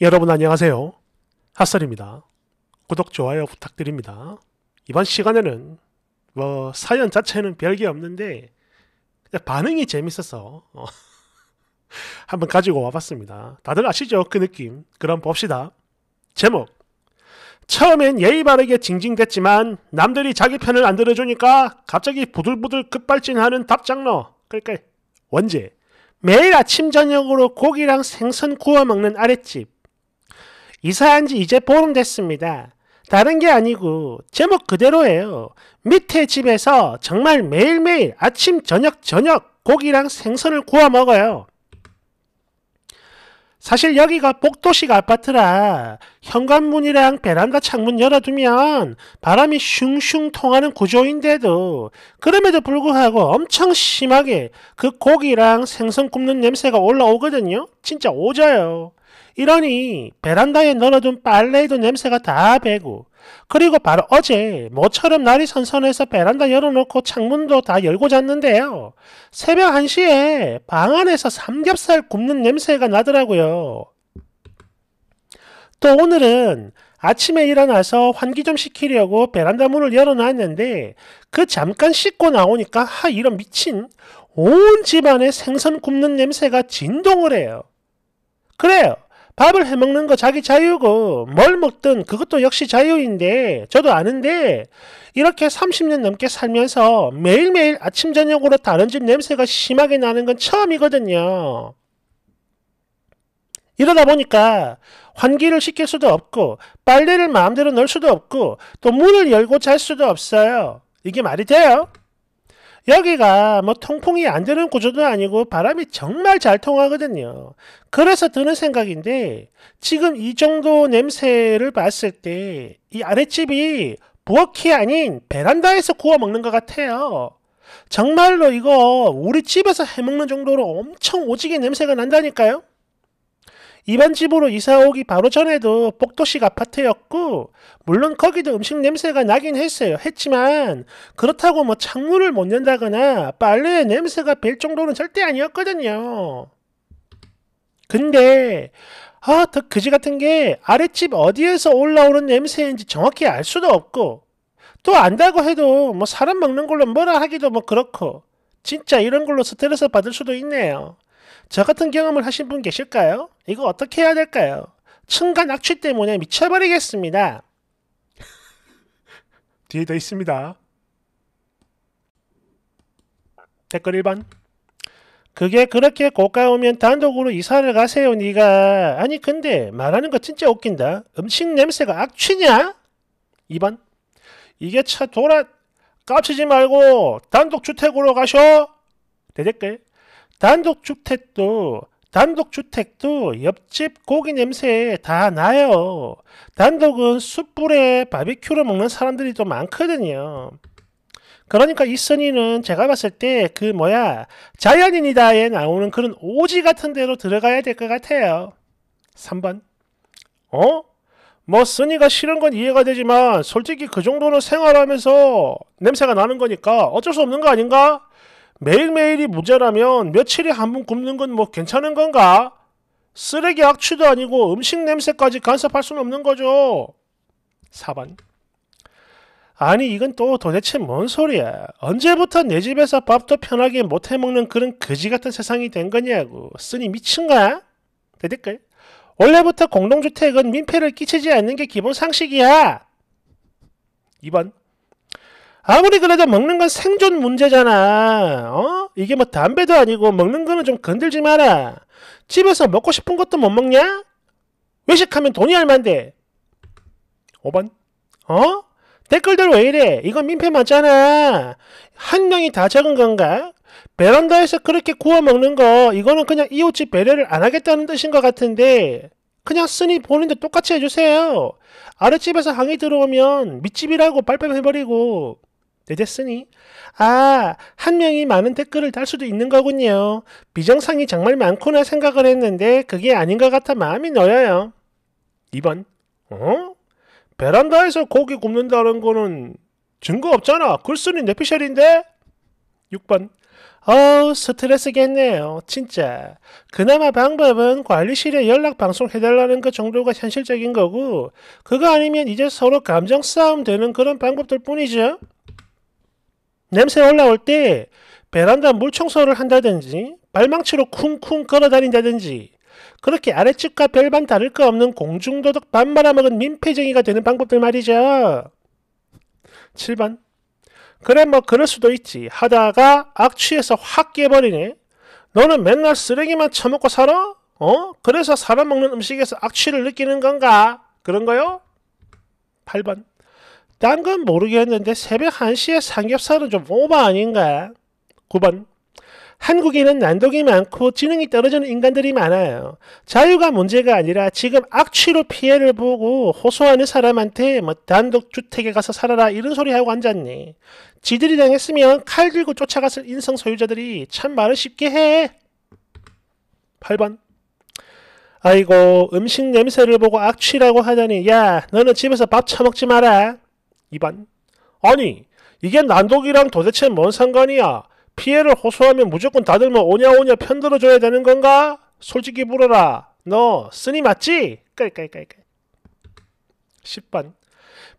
여러분 안녕하세요. 핫설입니다. 구독, 좋아요 부탁드립니다. 이번 시간에는 뭐 사연 자체는 별게 없는데 반응이 재밌어서 어, 한번 가지고 와봤습니다. 다들 아시죠? 그 느낌. 그럼 봅시다. 제목 처음엔 예의 바르게 징징댔지만 남들이 자기 편을 안 들어주니까 갑자기 부들부들 급발진하는 답장러 그러니까 끌끌. 니 원제 매일 아침 저녁으로 고기랑 생선 구워 먹는 아랫집 이사한 지 이제 보름 됐습니다. 다른 게 아니고 제목 그대로예요. 밑에 집에서 정말 매일매일 아침 저녁 저녁 고기랑 생선을 구워 먹어요. 사실 여기가 복도식 아파트라 현관문이랑 베란다 창문 열어두면 바람이 슝슝 통하는 구조인데도 그럼에도 불구하고 엄청 심하게 그 고기랑 생선 굽는 냄새가 올라오거든요. 진짜 오져요. 이러니 베란다에 널어둔 빨래도 냄새가 다 배고 그리고 바로 어제 모처럼 날이 선선해서 베란다 열어놓고 창문도 다 열고 잤는데요. 새벽 1시에 방 안에서 삼겹살 굽는 냄새가 나더라고요. 또 오늘은 아침에 일어나서 환기 좀 시키려고 베란다 문을 열어놨는데 그 잠깐 씻고 나오니까 하 이런 미친 온 집안에 생선 굽는 냄새가 진동을 해요. 그래요. 밥을 해먹는 거 자기 자유고 뭘 먹든 그것도 역시 자유인데 저도 아는데 이렇게 30년 넘게 살면서 매일매일 아침 저녁으로 다른 집 냄새가 심하게 나는 건 처음이거든요. 이러다 보니까 환기를 시킬 수도 없고 빨래를 마음대로 넣을 수도 없고 또 문을 열고 잘 수도 없어요. 이게 말이 돼요? 여기가 뭐 통풍이 안 되는 구조도 아니고 바람이 정말 잘 통하거든요. 그래서 드는 생각인데 지금 이 정도 냄새를 봤을 때 이 아랫집이 부엌이 아닌 베란다에서 구워 먹는 것 같아요. 정말로 이거 우리 집에서 해먹는 정도로 엄청 오지게 냄새가 난다니까요. 이번 집으로 이사 오기 바로 전에도 복도식 아파트였고 물론 거기도 음식 냄새가 나긴 했어요. 했지만 그렇다고 뭐 창문을 못 연다거나 빨래 냄새가 벨 정도는 절대 아니었거든요. 근데 아, 더 그지 같은 게 아랫집 어디에서 올라오는 냄새인지 정확히 알 수도 없고 또 안다고 해도 뭐 사람 먹는 걸로 뭐라 하기도 뭐 그렇고 진짜 이런 걸로 스트레스 받을 수도 있네요. 저 같은 경험을 하신 분 계실까요? 이거 어떻게 해야 될까요? 층간 악취 때문에 미쳐버리겠습니다. 뒤에 더 있습니다. 댓글 1번 그게 그렇게 고가오면 단독으로 이사를 가세요 니가 아니 근데 말하는 거 진짜 웃긴다 음식 냄새가 악취냐? 2번 이게 차 돌아 깝치지 말고 단독주택으로 가셔 대댓글 단독주택도 단독주택도 옆집 고기 냄새 다 나요. 단독은 숯불에 바비큐를 먹는 사람들이 또 많거든요. 그러니까 이 선이는 제가 봤을 때 그 뭐야 자연인이다에 나오는 그런 오지 같은 데로 들어가야 될 것 같아요. 3번 어? 뭐 쓰니가 싫은 건 이해가 되지만 솔직히 그 정도는 생활하면서 냄새가 나는 거니까 어쩔 수 없는 거 아닌가? 매일매일이 문제라면 며칠에 한 번 굶는 건 뭐 괜찮은 건가? 쓰레기 악취도 아니고 음식 냄새까지 간섭할 수는 없는 거죠. 4번. 아니 이건 또 도대체 뭔 소리야. 언제부터 내 집에서 밥도 편하게 못 해먹는 그런 거지같은 세상이 된 거냐고. 쓰니 미친 거야? 대댓글. 원래부터 공동주택은 민폐를 끼치지 않는 게 기본 상식이야. 2번. 아무리 그래도 먹는 건 생존 문제잖아. 어? 이게 뭐 담배도 아니고 먹는 거는 좀 건들지 마라. 집에서 먹고 싶은 것도 못 먹냐? 외식하면 돈이 얼만데? 5번. 어? 댓글들 왜 이래? 이건 민폐 맞잖아. 한 명이 다 적은 건가? 베란다에서 그렇게 구워 먹는 거 이거는 그냥 이웃집 배려를 안 하겠다는 뜻인 것 같은데 그냥 쓰니 보는데 똑같이 해주세요. 아랫집에서 항의 들어오면 밑집이라고 빨빨 해버리고 되겠으니 아, 한 명이 많은 댓글을 달 수도 있는 거군요. 비정상이 정말 많구나 생각을 했는데 그게 아닌 것 같아 마음이 놓여요. 2번 어? 베란다에서 고기 굽는다는 거는 증거 없잖아. 글쓰는 내피셜인데? 6번 어우 스트레스겠네요. 진짜. 그나마 방법은 관리실에 연락 방송 해달라는 것 정도가 현실적인 거고 그거 아니면 이제 서로 감정 싸움 되는 그런 방법들 뿐이죠. 냄새 올라올 때 베란다 물 청소를 한다든지 발망치로 쿵쿵 걸어다닌다든지 그렇게 아래집과 별반 다를 거 없는 공중도둑밥 말아먹은 민폐쟁이가 되는 방법들 말이죠. 7번 그래 뭐 그럴 수도 있지 하다가 악취에서 확 깨버리네. 너는 맨날 쓰레기만 처먹고 살아? 어? 그래서 사람 먹는 음식에서 악취를 느끼는 건가? 그런 거요? 8번 딴건 모르겠는데 새벽 1시에 삼겹살은 좀 오버 아닌가? 9번 한국인은 난독이 많고 지능이 떨어지는 인간들이 많아요. 자유가 문제가 아니라 지금 악취로 피해를 보고 호소하는 사람한테 뭐 단독주택에 가서 살아라 이런 소리 하고 앉았니. 지들이 당했으면 칼 들고 쫓아갔을 인성 소유자들이 참 말을 쉽게 해. 8번 아이고 음식 냄새를 보고 악취라고 하더니 야 너는 집에서 밥 처먹지 마라. 2반 아니 이게 난독이랑 도대체 뭔 상관이야? 피해를 호소하면 무조건 다들 뭐 오냐오냐 편들어줘야 되는 건가? 솔직히 물어라. 너 쓰니 맞지? 깔깔깔깔. 10번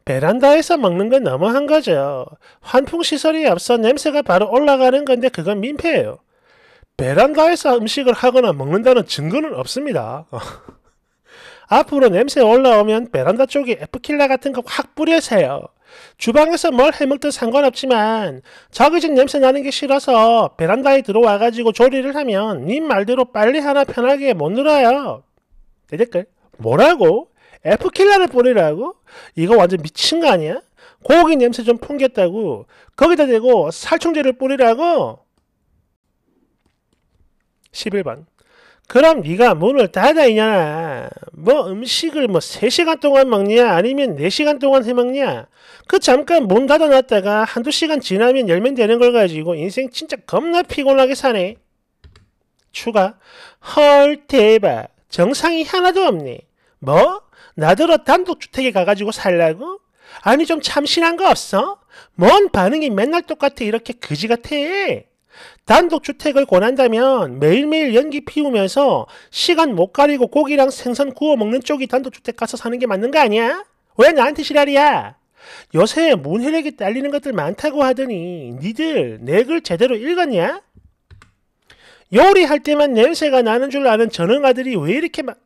베란다에서 먹는 건 너무한 거죠. 환풍시설이 앞서 냄새가 바로 올라가는 건데 그건 민폐예요. 베란다에서 음식을 하거나 먹는다는 증거는 없습니다. 앞으로 냄새 올라오면 베란다 쪽에 에프킬라 같은 거 확 뿌려세요. 주방에서 뭘 해먹든 상관없지만 저그진 냄새 나는 게 싫어서 베란다에 들어와가지고 조리를 하면 님 말대로 빨리 하나 편하게 못 늘어요. 대댓글 뭐라고? 에킬라를 뿌리라고? 이거 완전 미친 거 아니야? 고기 냄새 좀 풍겼다고 거기다 대고 살충제를 뿌리라고? 11번 그럼 네가 문을 닫아 이냐뭐 음식을 뭐 3시간 동안 먹냐 아니면 4시간 동안 해먹냐 그 잠깐 문 닫아놨다가 한두 시간 지나면 열면 되는 걸 가지고 인생 진짜 겁나 피곤하게 사네. 추가 헐 대박 정상이 하나도 없네. 뭐? 나더러 단독주택에 가가지고 살라고? 아니 좀 참신한 거 없어? 뭔 반응이 맨날 똑같아 이렇게 그지 같아. 단독주택을 권한다면 매일매일 연기 피우면서 시간 못 가리고 고기랑 생선 구워 먹는 쪽이 단독주택 가서 사는 게 맞는 거 아니야? 왜 나한테 시랄이야? 요새 문해력이 딸리는 것들 많다고 하더니 니들 내 글 제대로 읽었냐? 요리할 때만 냄새가 나는 줄 아는 전응아들이 왜 이렇게 막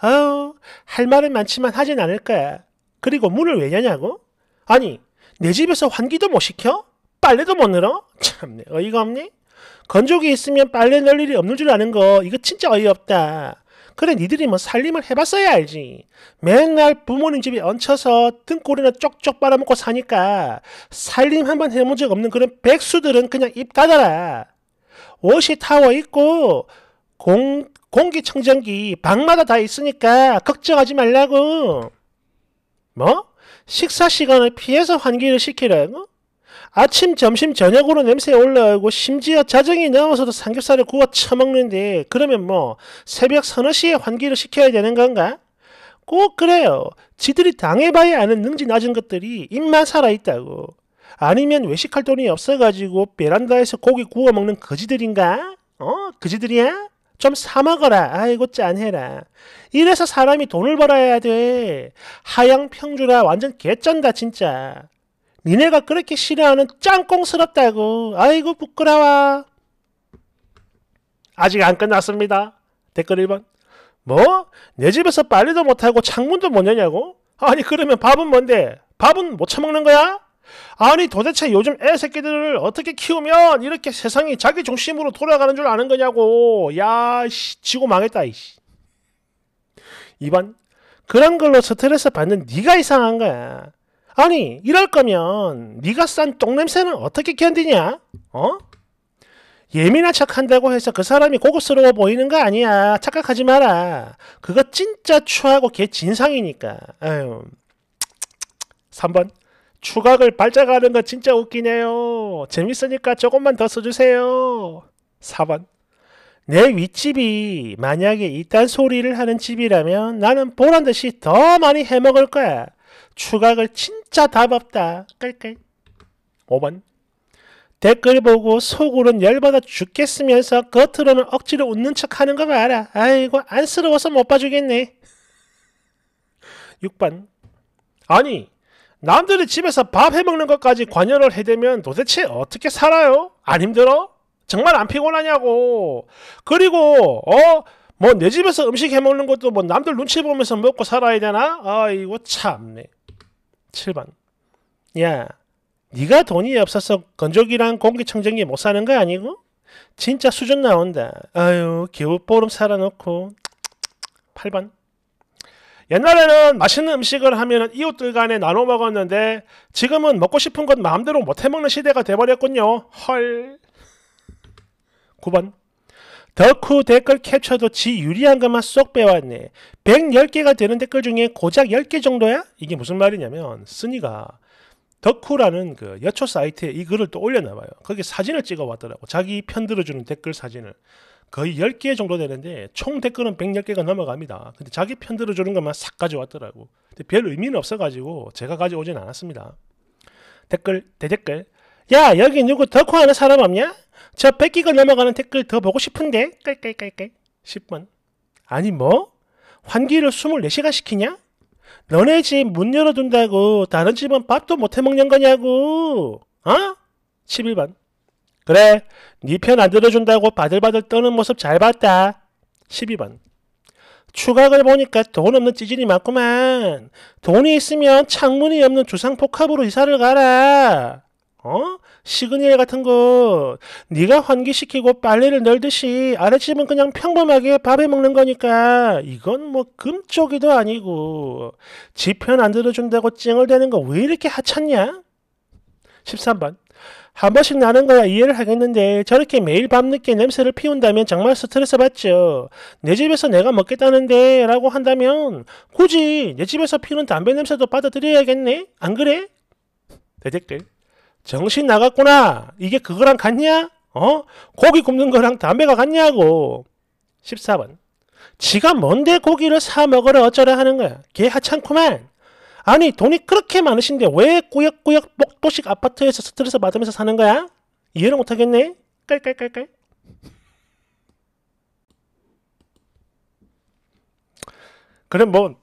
마... 아우 할 말은 많지만 하진 않을 거야. 그리고 문을 왜냐냐고 아니 내 집에서 환기도 못 시켜? 빨래도 못 늘어? 참내 어이가 없네. 건조기 있으면 빨래 널 일이 없는 줄 아는 거 이거 진짜 어이없다. 그래 니들이 뭐 살림을 해봤어야 알지. 맨날 부모님 집에 얹혀서 등골이나 쪽쪽 빨아먹고 사니까 살림 한번 해본 적 없는 그런 백수들은 그냥 입 닫아라. 옷이 타워 있고 공, 공기청정기 방마다 다 있으니까 걱정하지 말라고. 뭐? 식사 시간을 피해서 환기를 시키라고? 아침, 점심, 저녁으로 냄새 올라오고 심지어 자정이 넘어서도 삼겹살을 구워 처먹는데 그러면 뭐 새벽 서너 시에 환기를 시켜야 되는 건가? 꼭 그래요. 지들이 당해봐야 아는 능지 낮은 것들이 입만 살아있다고. 아니면 외식할 돈이 없어가지고 베란다에서 고기 구워 먹는 거지들인가? 어? 거지들이야? 좀 사먹어라. 아이고 짠해라. 이래서 사람이 돈을 벌어야 돼. 하향 평주라 완전 개쩐다 진짜. 니네가 그렇게 싫어하는 짱꽁스럽다고. 아이고 부끄러워. 아직 안 끝났습니다. 댓글 1번. 뭐? 내 집에서 빨리도 못하고 창문도 못 여냐고? 아니 그러면 밥은 뭔데? 밥은 못 처먹는 거야? 아니 도대체 요즘 애 새끼들을 어떻게 키우면 이렇게 세상이 자기 중심으로 돌아가는 줄 아는 거냐고. 야, 씨, 지고 망했다. 이씨. 2번. 그런 걸로 스트레스 받는 네가 이상한 거야. 아니 이럴 거면 네가 싼 똥냄새는 어떻게 견디냐? 어? 예민한 척한다고 해서 그 사람이 고급스러워 보이는 거 아니야. 착각하지 마라. 그거 진짜 추하고 개 진상이니까. 아유. 3번. 추각을 발작하는 거 진짜 웃기네요. 재밌으니까 조금만 더 써주세요. 4번. 내 윗집이 만약에 이딴 소리를 하는 집이라면 나는 보란 듯이 더 많이 해먹을 거야. 추각을 진짜 답 없다. 끌끌. 5번. 댓글 보고 속으론 열받아 죽겠으면서 겉으로는 억지로 웃는 척 하는 거 봐라. 아이고, 안쓰러워서 못 봐주겠네. 6번. 아니, 남들이 집에서 밥 해먹는 것까지 관여를 해대면 도대체 어떻게 살아요? 안 힘들어? 정말 안 피곤하냐고. 그리고, 어? 뭐 내 집에서 음식 해먹는 것도 뭐 남들 눈치 보면서 먹고 살아야 되나? 아이고, 참네. 7번. 야, 네가 돈이 없어서 건조기랑 공기청정기 못 사는 거 아니고? 진짜 수준 나온다. 아유, 겨우 보름 살아놓고. 8번. 옛날에는 맛있는 음식을 하면 이웃들 간에 나눠 먹었는데 지금은 먹고 싶은 것 마음대로 못 해먹는 시대가 돼버렸군요. 헐. 9번. 덕후 댓글 캡쳐도지 유리한 것만 쏙 빼왔네. 110개가 되는 댓글 중에 고작 10개 정도야? 이게 무슨 말이냐면 스니가 덕후라는 그 여초 사이트에 이 글을 또올렸나봐요 거기 사진을 찍어왔더라고. 자기 편 들어주는 댓글 사진을. 거의 10개 정도 되는데 총 댓글은 110개가 넘어갑니다. 근데 자기 편 들어주는 것만 싹 가져왔더라고. 근데 별 의미는 없어가지고 제가 가져오진 않았습니다. 댓글, 대댓글. 야, 여기 누구 덕후 하는 사람 없냐? 저 뺏기고 넘어가는 댓글 더 보고 싶은데 깔깔깔깔 10번 아니 뭐? 환기를 24시간 시키냐? 너네 집 문 열어둔다고 다른 집은 밥도 못 해먹는 거냐고 어? 11번 그래 네편안 들어준다고 바들바들 떠는 모습 잘 봤다 12번 추각을 보니까 돈 없는 찌질이 맞구만 돈이 있으면 창문이 없는 주상복합으로 이사를 가라 어? 시그니엘 같은 거 네가 환기시키고 빨래를 널듯이 아랫집은 그냥 평범하게 밥을 먹는 거니까 이건 뭐 금쪽이도 아니고 지편 안 들어준다고 찡얼대는 거 왜 이렇게 하찮냐? 13번 한 번씩 나는 거야 이해를 하겠는데 저렇게 매일 밤늦게 냄새를 피운다면 정말 스트레스 받죠. 내 집에서 내가 먹겠다는데 라고 한다면 굳이 내 집에서 피우는 담배 냄새도 받아들여야겠네? 안 그래? 대댓글 정신 나갔구나. 이게 그거랑 같냐? 어? 고기 굽는 거랑 담배가 같냐고. 14번. 지가 뭔데 고기를 사 먹으러 어쩌라 하는 거야. 개 하찮구만. 아니 돈이 그렇게 많으신데 왜 꾸역꾸역 목도식 아파트에서 스트레스 받으면서 사는 거야? 이해를 못하겠네. 깔깔깔깔. 그럼 뭐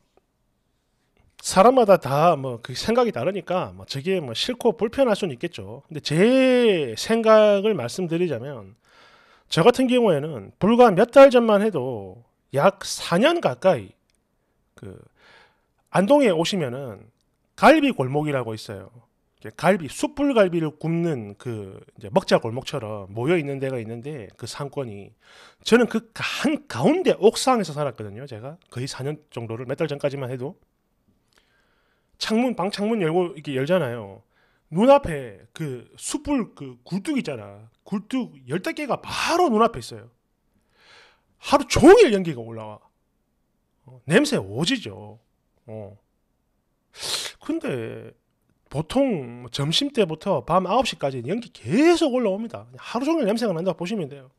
사람마다 다 뭐 그 생각이 다르니까 뭐 저게 뭐 싫고 불편할 수는 있겠죠. 근데 제 생각을 말씀드리자면 저 같은 경우에는 불과 몇 달 전만 해도 약 4년 가까이 그 안동에 오시면은 갈비 골목이라고 있어요. 갈비 숯불 갈비를 굽는 그 먹자 골목처럼 모여 있는 데가 있는데 그 상권이 저는 그 한 가운데 옥상에서 살았거든요. 제가 거의 4년 정도를 몇 달 전까지만 해도 창문 방 창문 열고 이렇게 열잖아요. 눈앞에 그 숯불 그 굴뚝 있잖아. 굴뚝 열댓 개가 바로 눈앞에 있어요. 하루 종일 연기가 올라와. 어, 냄새 오지죠. 어. 근데 보통 뭐 점심 때부터 밤 9시까지 연기 계속 올라옵니다. 하루 종일 냄새가 난다고 보시면 돼요.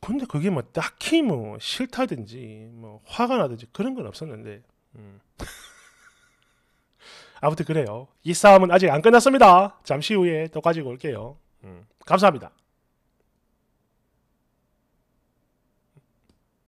근데 그게 뭐 딱히 뭐 싫다든지 뭐 화가 나든지 그런 건 없었는데. 음. 아무튼 그래요. 이 싸움은 아직 안 끝났습니다. 잠시 후에 또 가지고 올게요. 음, 감사합니다.